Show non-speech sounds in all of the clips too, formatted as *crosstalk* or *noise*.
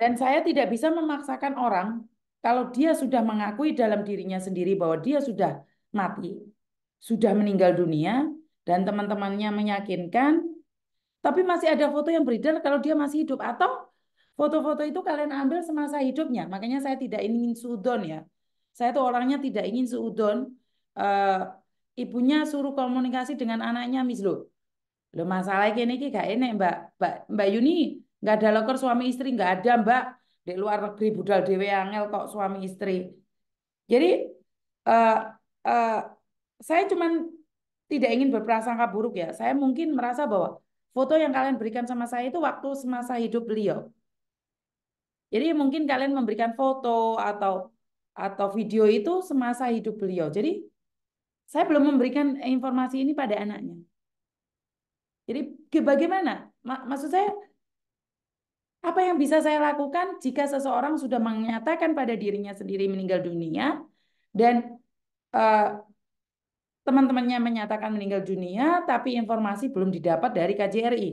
Dan saya tidak bisa memaksakan orang kalau dia sudah mengakui dalam dirinya sendiri bahwa dia sudah mati, sudah meninggal dunia, dan teman-temannya meyakinkan, tapi masih ada foto yang beredar kalau dia masih hidup. Atau foto-foto itu kalian ambil semasa hidupnya. Makanya saya tidak ingin suudon ya. Saya tuh orangnya tidak ingin suudon. E, ibunya suruh komunikasi dengan anaknya, Miss Lo. Lo masalah ini gak enak Mbak. Mbak, Mbak Yuni nggak ada loker suami istri nggak ada mbak di luar negeri budal dewe angel kok suami istri jadi uh, uh, saya cuman tidak ingin berprasangka buruk ya saya mungkin merasa bahwa foto yang kalian berikan sama saya itu waktu semasa hidup beliau jadi mungkin kalian memberikan foto atau atau video itu semasa hidup beliau jadi saya belum memberikan informasi ini pada anaknya jadi bagaimana maksud saya apa yang bisa saya lakukan jika seseorang sudah menyatakan pada dirinya sendiri meninggal dunia dan uh, teman-temannya menyatakan meninggal dunia tapi informasi belum didapat dari KJRI?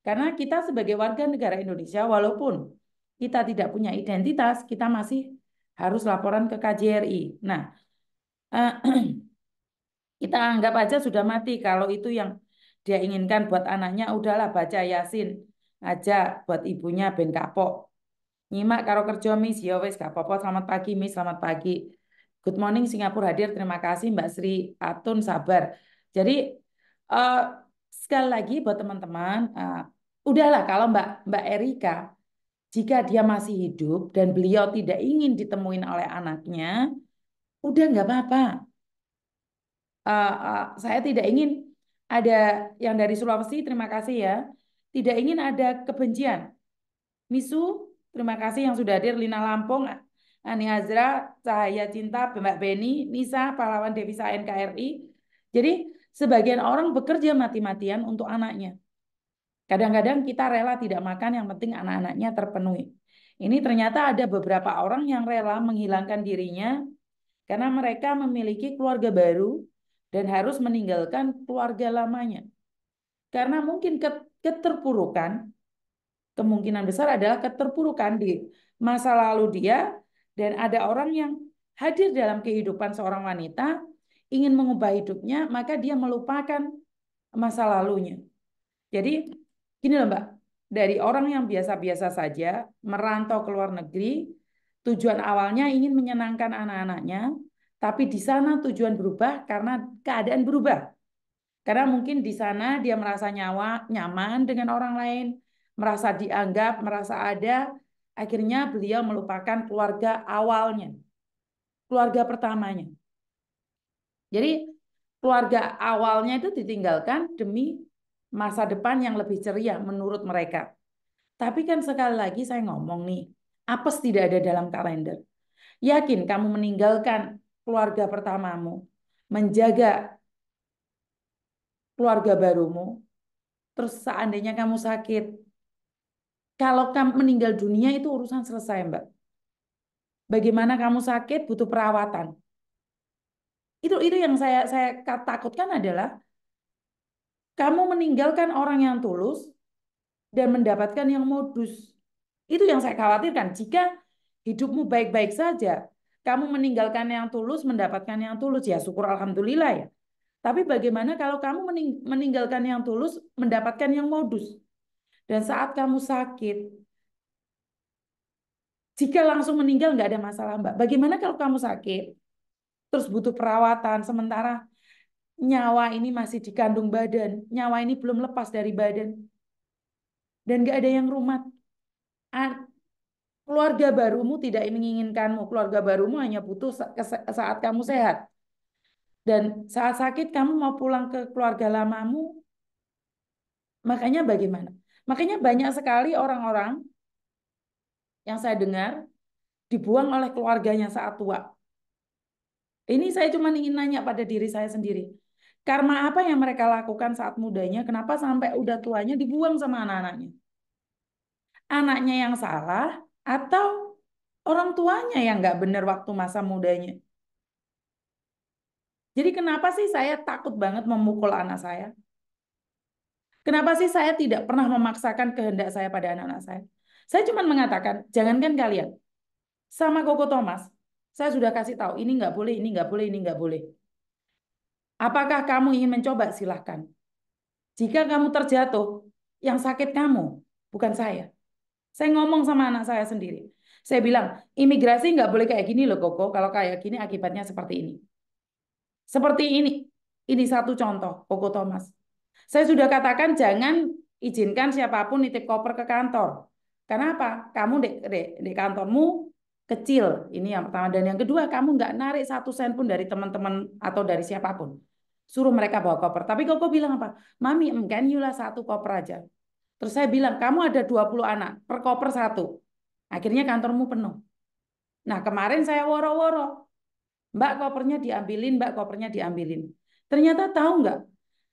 Karena kita sebagai warga negara Indonesia walaupun kita tidak punya identitas, kita masih harus laporan ke KJRI. Nah, uh, *clears throat* kita anggap aja sudah mati kalau itu yang dia inginkan buat anaknya udahlah baca Yasin ngajak buat ibunya ben kapok. Nyimak karo kerja Miss, ya wis gak apa-apa. Selamat pagi Miss, selamat pagi. Good morning Singapura hadir. Terima kasih Mbak Sri Atun sabar. Jadi uh, sekali lagi buat teman-teman, uh, udahlah kalau Mbak Mbak Erika jika dia masih hidup dan beliau tidak ingin ditemuin oleh anaknya, udah nggak apa-apa. Uh, uh, saya tidak ingin ada yang dari Sulawesi, terima kasih ya tidak ingin ada kebencian. Misu, terima kasih yang sudah hadir. Lina Lampung, Ani Azra, Cahaya Cinta, Mbak Beni, Nisa, pahlawan devisa NKRI. Jadi sebagian orang bekerja mati-matian untuk anaknya. Kadang-kadang kita rela tidak makan, yang penting anak-anaknya terpenuhi. Ini ternyata ada beberapa orang yang rela menghilangkan dirinya karena mereka memiliki keluarga baru dan harus meninggalkan keluarga lamanya. Karena mungkin keterpurukan, kemungkinan besar adalah keterpurukan di masa lalu dia dan ada orang yang hadir dalam kehidupan seorang wanita ingin mengubah hidupnya maka dia melupakan masa lalunya. Jadi gini loh Mbak, dari orang yang biasa-biasa saja merantau ke luar negeri, tujuan awalnya ingin menyenangkan anak-anaknya, tapi di sana tujuan berubah karena keadaan berubah. Karena mungkin di sana dia merasa nyawa, nyaman dengan orang lain, merasa dianggap, merasa ada, akhirnya beliau melupakan keluarga awalnya, keluarga pertamanya. Jadi keluarga awalnya itu ditinggalkan demi masa depan yang lebih ceria menurut mereka. Tapi kan sekali lagi saya ngomong nih, apes tidak ada dalam kalender. Yakin kamu meninggalkan keluarga pertamamu, menjaga keluarga barumu, terus seandainya kamu sakit, kalau kamu meninggal dunia itu urusan selesai, Mbak. Bagaimana kamu sakit butuh perawatan. Itu itu yang saya saya takutkan adalah kamu meninggalkan orang yang tulus dan mendapatkan yang modus. Itu yang saya khawatirkan. Jika hidupmu baik-baik saja, kamu meninggalkan yang tulus, mendapatkan yang tulus, ya syukur alhamdulillah ya. Tapi bagaimana kalau kamu mening meninggalkan yang tulus, mendapatkan yang modus? Dan saat kamu sakit, jika langsung meninggal nggak ada masalah mbak. Bagaimana kalau kamu sakit, terus butuh perawatan, sementara nyawa ini masih dikandung badan, nyawa ini belum lepas dari badan, dan nggak ada yang rumah. Keluarga barumu tidak menginginkanmu, keluarga barumu hanya butuh saat kamu sehat. Dan saat sakit kamu mau pulang ke keluarga lamamu, makanya bagaimana? Makanya banyak sekali orang-orang yang saya dengar dibuang oleh keluarganya saat tua. Ini saya cuma ingin nanya pada diri saya sendiri. Karma apa yang mereka lakukan saat mudanya, kenapa sampai udah tuanya dibuang sama anak-anaknya? Anaknya yang salah atau orang tuanya yang nggak benar waktu masa mudanya? Jadi kenapa sih saya takut banget memukul anak saya? Kenapa sih saya tidak pernah memaksakan kehendak saya pada anak-anak saya? Saya cuma mengatakan, jangankan kalian, sama Koko Thomas, saya sudah kasih tahu, ini nggak boleh, ini nggak boleh, ini nggak boleh. Apakah kamu ingin mencoba? Silahkan. Jika kamu terjatuh, yang sakit kamu, bukan saya. Saya ngomong sama anak saya sendiri. Saya bilang, imigrasi nggak boleh kayak gini loh Koko, kalau kayak gini akibatnya seperti ini. Seperti ini. Ini satu contoh, Koko Thomas. Saya sudah katakan jangan izinkan siapapun nitip koper ke kantor. Kenapa? Kamu di, di, di kantormu kecil. Ini yang pertama. Dan yang kedua, kamu nggak narik satu sen pun dari teman-teman atau dari siapapun. Suruh mereka bawa koper. Tapi Koko bilang apa? Mami, you yulah satu koper aja. Terus saya bilang, kamu ada 20 anak, per koper satu. Akhirnya kantormu penuh. Nah kemarin saya woro-woro, Mbak kopernya diambilin, mbak kopernya diambilin. Ternyata tahu nggak?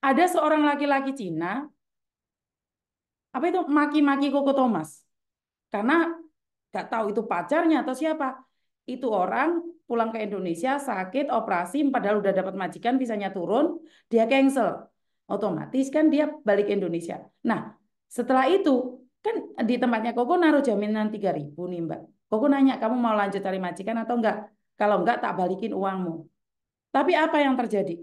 Ada seorang laki-laki Cina, apa itu maki-maki Koko Thomas. Karena nggak tahu itu pacarnya atau siapa. Itu orang pulang ke Indonesia sakit operasi padahal udah dapat majikan bisanya turun dia cancel otomatis kan dia balik Indonesia nah setelah itu kan di tempatnya Koko naruh jaminan 3000 nih mbak Koko nanya kamu mau lanjut cari majikan atau enggak kalau enggak tak balikin uangmu. Tapi apa yang terjadi?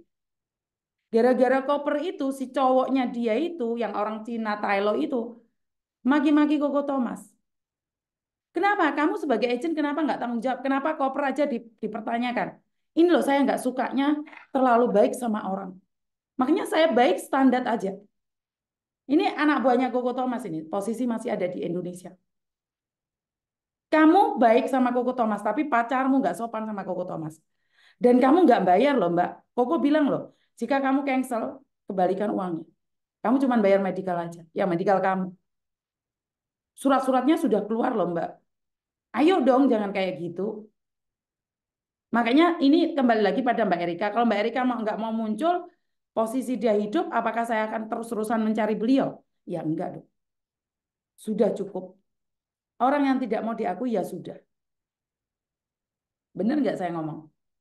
Gara-gara koper itu, si cowoknya dia itu, yang orang Cina, Thailand itu, magi-magi Koko Thomas. Kenapa? Kamu sebagai agent kenapa nggak tanggung jawab? Kenapa koper aja dipertanyakan? Ini loh saya nggak sukanya terlalu baik sama orang. Makanya saya baik standar aja. Ini anak buahnya Koko Thomas ini, posisi masih ada di Indonesia. Kamu baik sama Koko Thomas, tapi pacarmu nggak sopan sama Koko Thomas. Dan kamu nggak bayar loh Mbak. Koko bilang loh, jika kamu cancel, kebalikan uangnya. Kamu cuma bayar medical aja. Ya medical kamu. Surat-suratnya sudah keluar loh Mbak. Ayo dong jangan kayak gitu. Makanya ini kembali lagi pada Mbak Erika. Kalau Mbak Erika mau nggak mau muncul, posisi dia hidup, apakah saya akan terus-terusan mencari beliau? Ya enggak dong. Sudah cukup. Orang yang tidak mau diakui ya sudah. Benar nggak saya ngomong?